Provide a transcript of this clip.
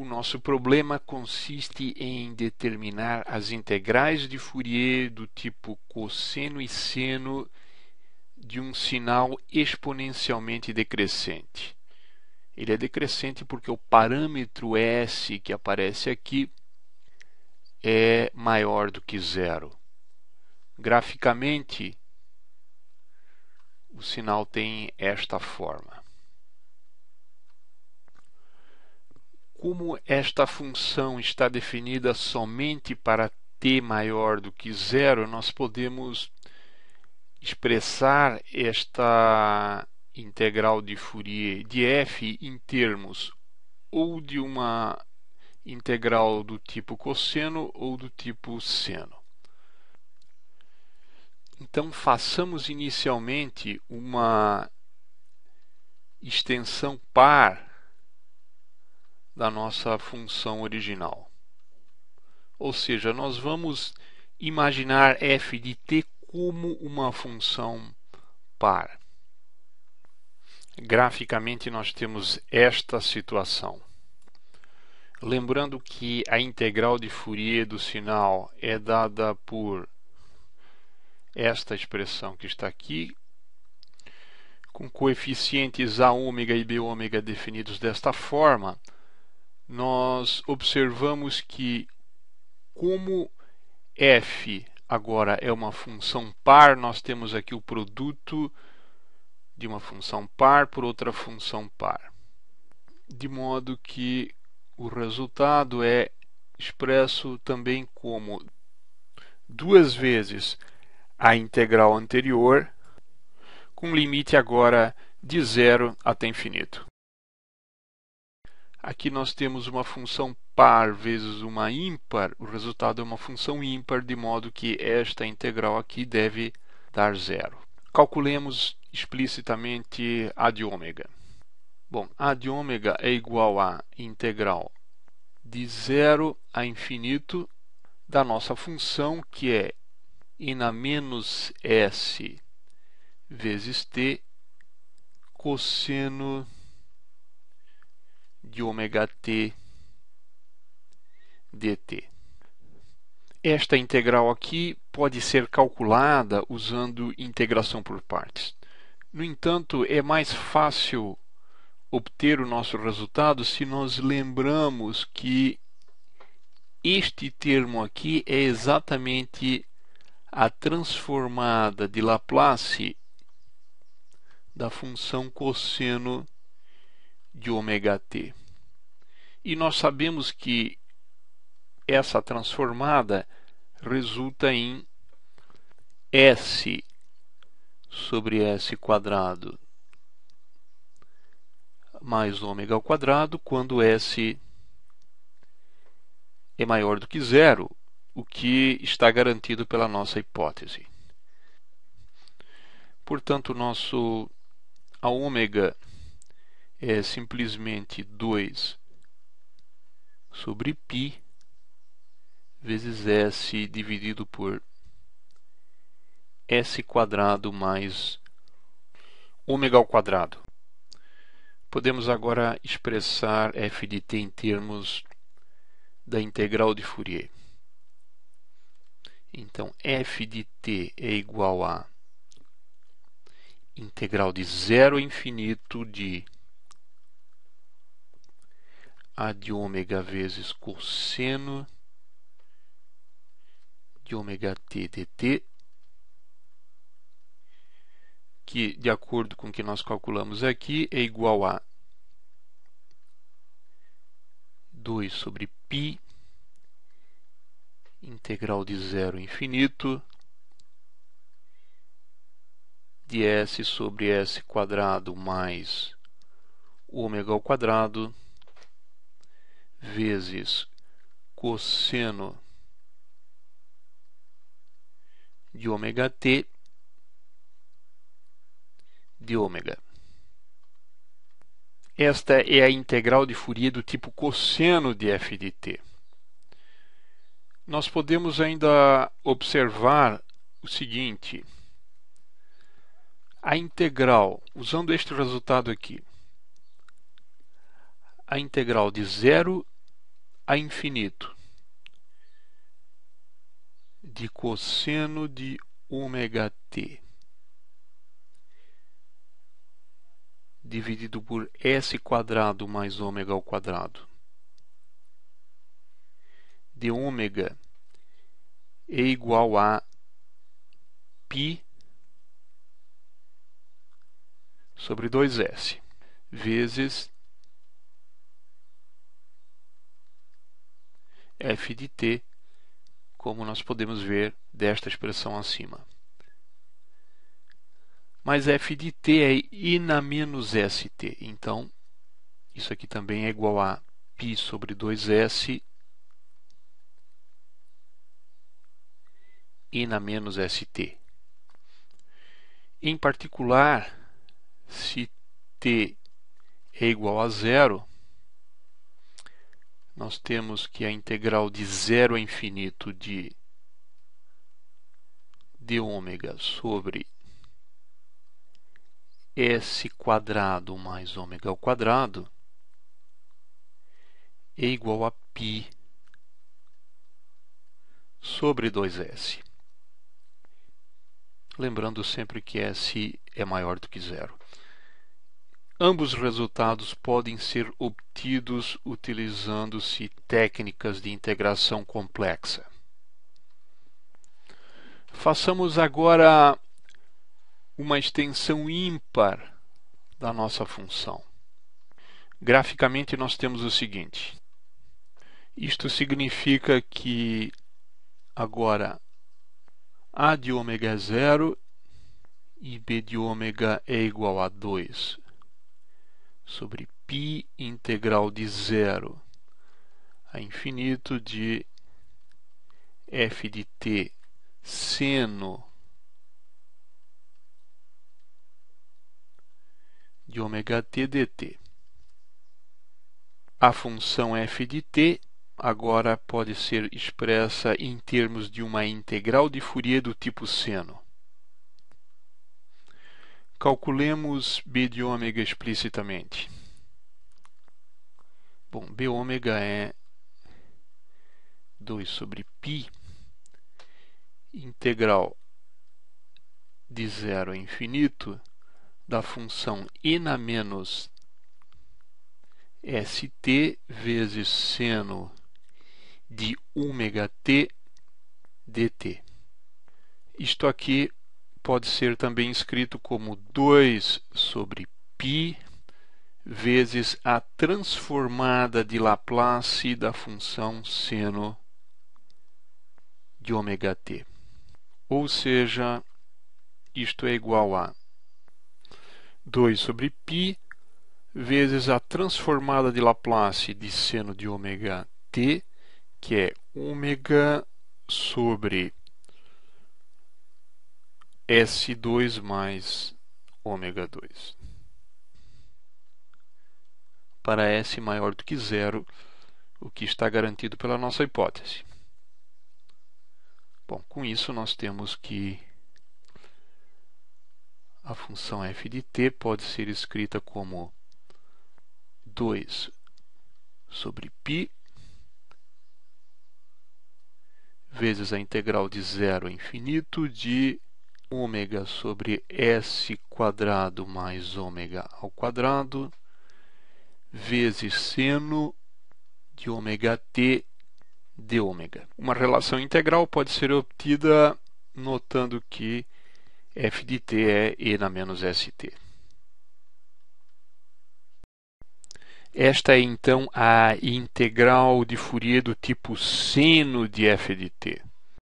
o nosso problema consiste em determinar as integrais de Fourier do tipo cosseno e seno de um sinal exponencialmente decrescente. Ele é decrescente porque o parâmetro S que aparece aqui é maior do que zero. Graficamente, o sinal tem esta forma. como esta função está definida somente para t maior do que zero, nós podemos expressar esta integral de Fourier de f em termos ou de uma integral do tipo cosseno ou do tipo seno. Então façamos inicialmente uma extensão par da nossa função original. Ou seja, nós vamos imaginar f de t como uma função par. Graficamente, nós temos esta situação. Lembrando que a integral de Fourier do sinal é dada por esta expressão que está aqui, com coeficientes a ômega e b ômega definidos desta forma, nós observamos que como f agora é uma função par, nós temos aqui o produto de uma função par por outra função par. De modo que o resultado é expresso também como duas vezes a integral anterior, com limite agora de zero até infinito. Aqui nós temos uma função par vezes uma ímpar, o resultado é uma função ímpar, de modo que esta integral aqui deve dar zero. Calculemos explicitamente a de ômega. Bom, a de ômega é igual a integral de zero a infinito da nossa função, que é e na menos s vezes t cosseno de ωt dt. Esta integral aqui pode ser calculada usando integração por partes. No entanto, é mais fácil obter o nosso resultado se nós lembramos que este termo aqui é exatamente a transformada de Laplace da função cosseno de ômega T. E nós sabemos que essa transformada resulta em S sobre S quadrado mais ômega ao quadrado quando S é maior do que zero, o que está garantido pela nossa hipótese. Portanto, nosso a ômega é simplesmente 2 sobre π vezes S dividido por S quadrado mais ômega ao quadrado. Podemos agora expressar f de t em termos da integral de Fourier. Então, f de t é igual a integral de zero ao infinito de a de ômega vezes cosseno de ômega t dt, que, de acordo com o que nós calculamos aqui, é igual a 2 sobre π, integral de zero infinito, de s sobre s quadrado mais ômega ao quadrado vezes cosseno de ômega t de ômega. Esta é a integral de Fourier do tipo cosseno de f de t. Nós podemos ainda observar o seguinte: a integral, usando este resultado aqui, a integral de zero a infinito de cosseno de ômega t dividido por s quadrado mais ômega ao quadrado de ômega é igual a π sobre 2s vezes f de t, como nós podemos ver desta expressão acima. Mas f de t é i na menos st, então isso aqui também é igual a π sobre 2s i na menos st. Em particular, se t é igual a zero, nós temos que a integral de zero a infinito de de ômega sobre s quadrado mais ômega ao quadrado é igual a π sobre 2s. Lembrando sempre que s é maior do que zero. Ambos resultados podem ser obtidos utilizando-se técnicas de integração complexa. Façamos agora uma extensão ímpar da nossa função. Graficamente, nós temos o seguinte: isto significa que agora A de ômega é zero e B de ômega é igual a 2 sobre π integral de zero a infinito de f de t seno de ômega t dt. A função f de t agora pode ser expressa em termos de uma integral de Fourier do tipo seno. Calculemos B de ômega explicitamente. Bom, B ômega é 2 sobre π integral de zero a infinito da função i na menos st vezes seno de ômega t dt. Isto aqui pode ser também escrito como 2 sobre π vezes a transformada de Laplace da função seno de ωt. Ou seja, isto é igual a 2 sobre π vezes a transformada de Laplace de seno de ωt, que é ômega sobre S2 mais ômega 2. Para S maior do que zero, o que está garantido pela nossa hipótese. Bom, com isso nós temos que a função f de t pode ser escrita como 2 sobre π vezes a integral de zero a infinito de ômega sobre S quadrado mais ômega ao quadrado vezes seno de ômega t de ômega. Uma relação integral pode ser obtida notando que f de t é e na menos st. Esta é então a integral de Fourier do tipo seno de f de t.